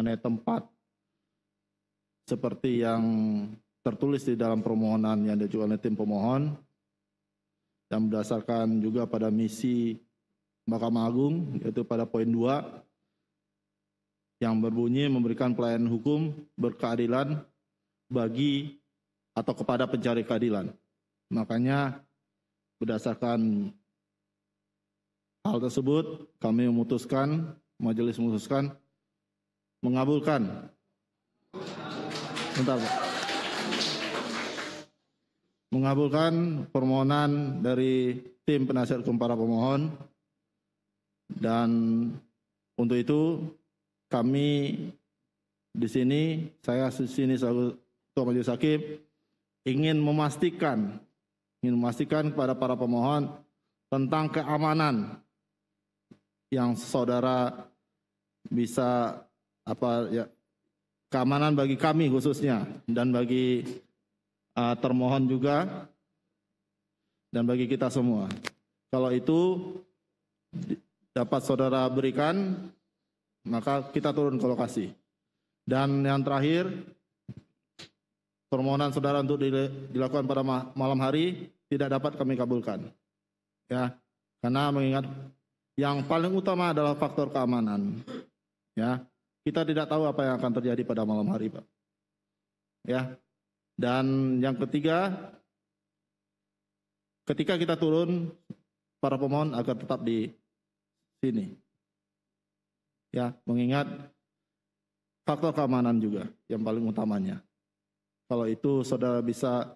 mengenai tempat seperti yang tertulis di dalam permohonan yang diajukan oleh tim pemohon yang berdasarkan juga pada misi Mahkamah Agung yaitu pada poin 2 yang berbunyi memberikan pelayanan hukum berkeadilan bagi atau kepada pencari keadilan. Makanya berdasarkan hal tersebut kami memutuskan majelis memutuskan Mengabulkan. Bentar, Pak. Mengabulkan permohonan dari tim penasihat hukum para pemohon dan untuk itu kami di sini saya di sini selaku Ketua Majelis Hakim ingin memastikan ingin memastikan kepada para pemohon tentang keamanan yang saudara bisa apa ya keamanan bagi kami khususnya dan bagi uh, termohon juga dan bagi kita semua. Kalau itu dapat saudara berikan, maka kita turun ke lokasi. Dan yang terakhir, permohonan saudara untuk dilakukan pada malam hari tidak dapat kami kabulkan. Ya, karena mengingat yang paling utama adalah faktor keamanan. Ya, kita tidak tahu apa yang akan terjadi pada malam hari, Pak. Ya. Dan yang ketiga, ketika kita turun, para pemohon akan tetap di sini. Ya, mengingat faktor keamanan juga yang paling utamanya. Kalau itu saudara bisa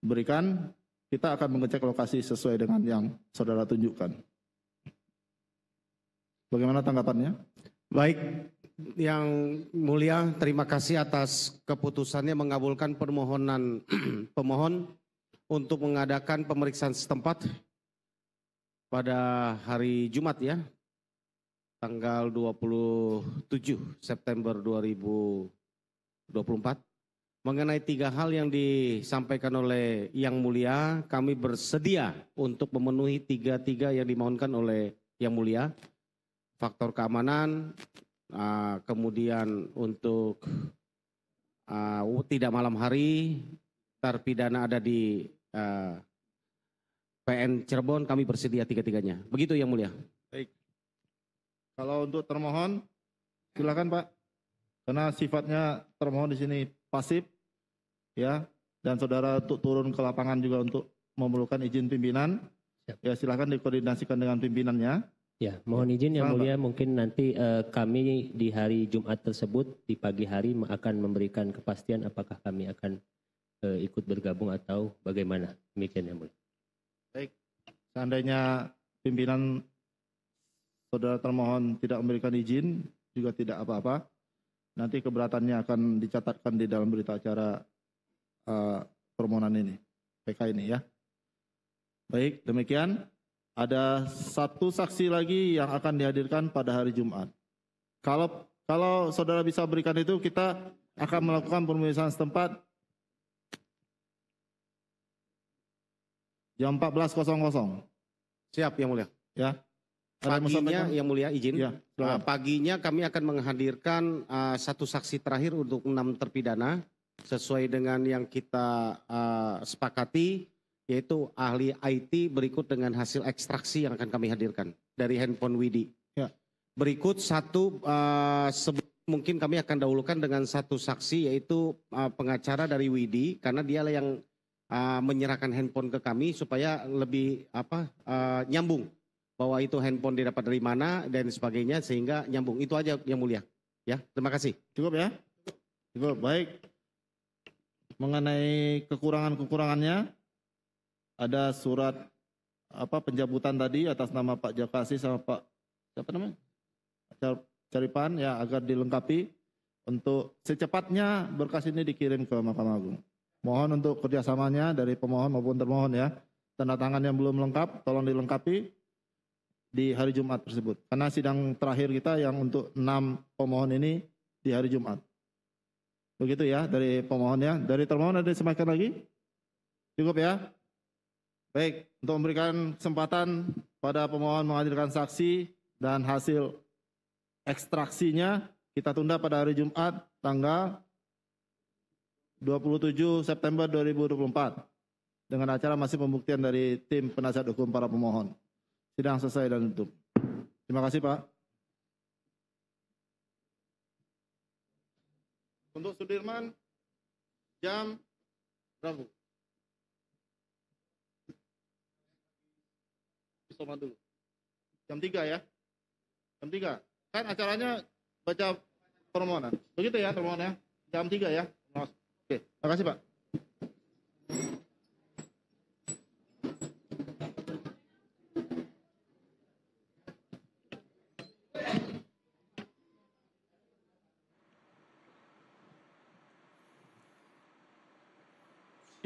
berikan, kita akan mengecek lokasi sesuai dengan yang saudara tunjukkan. Bagaimana tanggapannya? Baik, yang mulia, terima kasih atas keputusannya mengabulkan permohonan pemohon untuk mengadakan pemeriksaan setempat pada hari Jumat ya, tanggal 27 September 2024. Mengenai tiga hal yang disampaikan oleh Yang Mulia, kami bersedia untuk memenuhi tiga-tiga yang dimohonkan oleh Yang Mulia faktor keamanan, ah, kemudian untuk ah, tidak malam hari, terpidana ada di ah, PN Cirebon, kami bersedia tiga-tiganya. Begitu yang mulia. Baik. Kalau untuk termohon, silakan Pak. Karena sifatnya termohon di sini pasif, ya. Dan saudara untuk turun ke lapangan juga untuk memerlukan izin pimpinan. Ya silakan dikoordinasikan dengan pimpinannya. Ya, ya, mohon izin yang mulia mungkin nanti uh, kami di hari Jumat tersebut di pagi hari akan memberikan kepastian apakah kami akan uh, ikut bergabung atau bagaimana. Demikian yang mulia. Baik, seandainya pimpinan saudara termohon tidak memberikan izin juga tidak apa-apa. Nanti keberatannya akan dicatatkan di dalam berita acara uh, permohonan ini, PK ini ya. Baik, demikian. Ada satu saksi lagi yang akan dihadirkan pada hari Jumat. Kalau kalau saudara bisa berikan itu, kita akan melakukan pemeriksaan setempat jam 14.00. Siap, Yang Mulia. Ya. paginya, Yang Mulia izin. Ya, ah, paginya kami akan menghadirkan uh, satu saksi terakhir untuk enam terpidana sesuai dengan yang kita uh, sepakati yaitu ahli IT berikut dengan hasil ekstraksi yang akan kami hadirkan dari handphone Widi. Ya. Berikut satu uh, mungkin kami akan dahulukan dengan satu saksi yaitu uh, pengacara dari Widi karena dia yang uh, menyerahkan handphone ke kami supaya lebih apa uh, nyambung bahwa itu handphone didapat dari mana dan sebagainya sehingga nyambung. Itu aja yang mulia. Ya, terima kasih. Cukup ya? Cukup. Baik. Mengenai kekurangan-kekurangannya ada surat apa penjabutan tadi atas nama Pak Jakasi sama Pak siapa namanya? Caripan ya agar dilengkapi untuk secepatnya berkas ini dikirim ke Mahkamah Agung. Mohon untuk kerjasamanya dari pemohon maupun termohon ya. Tanda tangan yang belum lengkap, tolong dilengkapi di hari Jumat tersebut. Karena sidang terakhir kita yang untuk enam pemohon ini di hari Jumat. Begitu ya dari pemohon ya. Dari termohon ada semakin lagi? Cukup ya. Baik, untuk memberikan kesempatan pada pemohon menghadirkan saksi dan hasil ekstraksinya kita tunda pada hari Jumat tanggal 27 September 2024 dengan acara masih pembuktian dari tim penasihat hukum para pemohon. Sidang selesai dan tutup. Terima kasih Pak. Untuk Sudirman, jam berapa? Soma dulu. Jam 3 ya. Jam 3. Kan acaranya baca permohonan. Begitu ya permohonannya. Jam 3 ya. Oke, terima kasih Pak.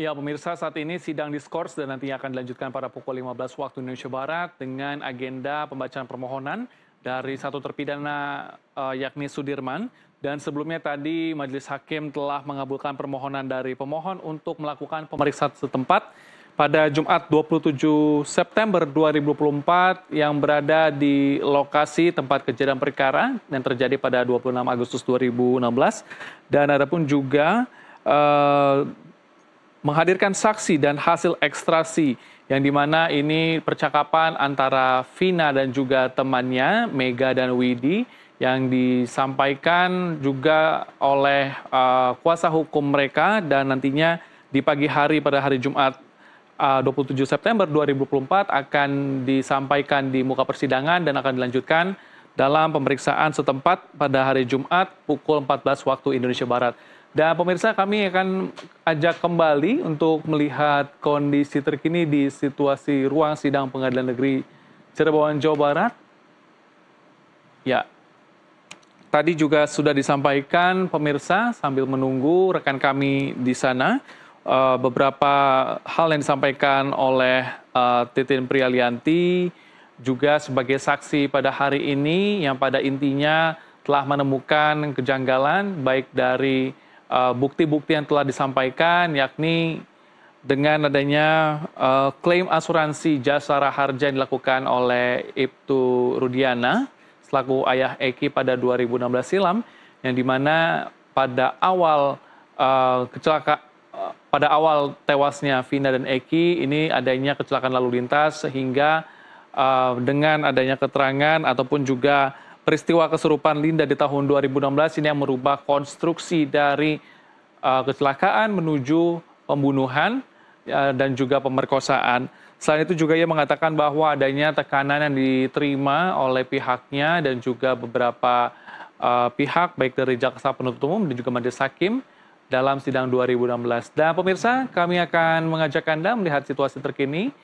Ya, pemirsa saat ini sidang diskors dan nantinya akan dilanjutkan pada pukul 15 waktu Indonesia Barat dengan agenda pembacaan permohonan dari satu terpidana uh, yakni Sudirman. Dan sebelumnya tadi Majelis Hakim telah mengabulkan permohonan dari pemohon untuk melakukan pemeriksaan setempat pada Jumat 27 September 2024 yang berada di lokasi tempat kejadian perkara yang terjadi pada 26 Agustus 2016. Dan ada pun juga uh, menghadirkan saksi dan hasil ekstrasi yang dimana ini percakapan antara Vina dan juga temannya Mega dan Widi yang disampaikan juga oleh uh, kuasa hukum mereka dan nantinya di pagi hari pada hari Jumat eh, uh, 27 September 2024 akan disampaikan di muka persidangan dan akan dilanjutkan dalam pemeriksaan setempat pada hari Jumat pukul 14 waktu Indonesia Barat. Dan pemirsa kami akan ajak kembali untuk melihat kondisi terkini di situasi ruang sidang pengadilan negeri Cirebon, Jawa Barat. Ya, tadi juga sudah disampaikan pemirsa sambil menunggu rekan kami di sana. Eh, beberapa hal yang disampaikan oleh uh, Titin Prialianti juga sebagai saksi pada hari ini yang pada intinya telah menemukan kejanggalan baik dari Eh, bukti-bukti yang telah disampaikan, yakni dengan adanya uh, klaim asuransi jasa raharja yang dilakukan oleh Ibtu Rudiana selaku ayah Eki pada 2016 silam yang dimana pada awal uh, kecelakaan uh, pada awal tewasnya Vina dan Eki ini adanya kecelakaan lalu lintas sehingga uh, dengan adanya keterangan ataupun juga Peristiwa kesurupan Linda di tahun 2016 ini yang merubah konstruksi dari uh, kecelakaan menuju pembunuhan uh, dan juga pemerkosaan. Selain itu juga ia mengatakan bahwa adanya tekanan yang diterima oleh pihaknya dan juga beberapa uh, pihak baik dari jaksa penuntut umum dan juga majelis hakim dalam sidang 2016. Dan pemirsa, kami akan mengajak Anda melihat situasi terkini